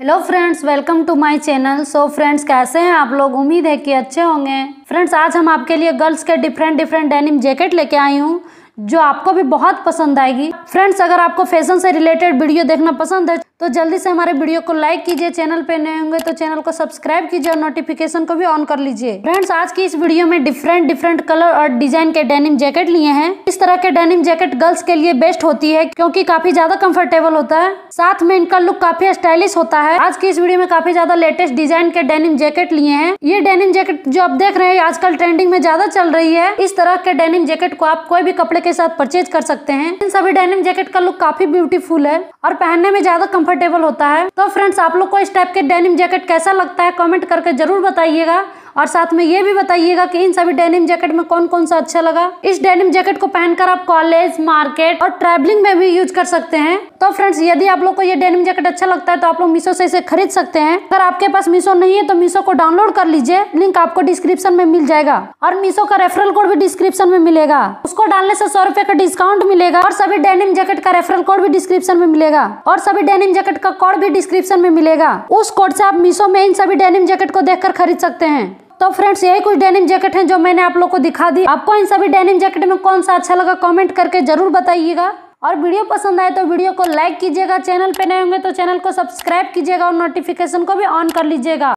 hello friends welcome to my channel so friends कैसे हैं आप लोग उम्मीद है कि अच्छे होंगे फ्रेंड्स आज हम आपके लिए गर्ल्स के डिफरेंट डिफरेंट डेनिम जैकेट लेके आई हूँ जो आपको भी बहुत पसंद आएगी फ्रेंड्स अगर आपको फैशन से रिलेटेड वीडियो देखना पसंद है तो जल्दी से हमारे वीडियो को लाइक कीजिए चैनल पे नए होंगे तो चैनल को सब्सक्राइब कीजिए और नोटिफिकेशन को भी ऑन कर लीजिए फ्रेंड्स आज की इस वीडियो में डिफरेंट डिफरेंट कलर और डिजाइन के डेनिम जैकेट लिए हैं इस तरह के डेनिम जैकेट गर्ल्स के लिए बेस्ट होती है क्योंकि काफी ज्यादा कम्फर्टेबल होता है साथ में इनका लुक काफी स्टाइलिश होता है आज की इस वीडियो में काफी ज्यादा लेटेस्ट डिजाइन के डेनिम जैकेट लिए हैं ये डेनिम जैकेट जो आप देख रहे हैं आजकल ट्रेंडिंग में ज्यादा चल रही है इस तरह के डेनिम जैकेट को आप कोई भी कपड़े के साथ परचेज कर सकते हैं इन सभी डेनिम जैकेट का लुक काफी ब्यूटीफुल है और पहनने में ज्यादा कंफर्टेबल होता है तो फ्रेंड्स आप लोग को इस टाइप के डेनिम जैकेट कैसा लगता है कमेंट करके जरूर बताइएगा और साथ में ये भी बताइएगा कि इन सभी डेनिम जैकेट में कौन कौन सा अच्छा लगा इस डेनिम जैकेट को पहनकर आप कॉलेज मार्केट और ट्रेवलिंग में भी यूज कर सकते हैं तो फ्रेंड्स यदि आप लोग को ये डेनिम जैकेट अच्छा लगता है तो आप लोग मीशो से इसे खरीद सकते हैं अगर आपके पास मीशो नहीं है तो मीशो को डाउनलोड कर लीजिए लिंक आपको डिस्क्रिप्शन में मिल जाएगा और मीशो का रेफरल कोड भी डिस्क्रिप्शन में मिलेगा उसको डालने से सौ रुपए का डिस्काउंट मिलेगा और सभी डेनिम जैकेट का रेफरल कोड भी डिस्क्रिप्शन में मिलेगा और सभी डेनिम जैकेट का कोड भी डिस्क्रिप्शन में मिलेगा उस कोड से आप मीशो में इन सभी डेनिम जैकेट को देखकर खरीद सकते हैं तो फ्रेंड्स यही कुछ डेनिम जैकेट हैं जो मैंने आप लोग को दिखा दी आपको इन सभी डेनिम जैकेट में कौन सा अच्छा लगा कमेंट करके जरूर बताइएगा और वीडियो पसंद आए तो वीडियो को लाइक कीजिएगा चैनल पे नए होंगे तो चैनल को सब्सक्राइब कीजिएगा और नोटिफिकेशन को भी ऑन कर लीजिएगा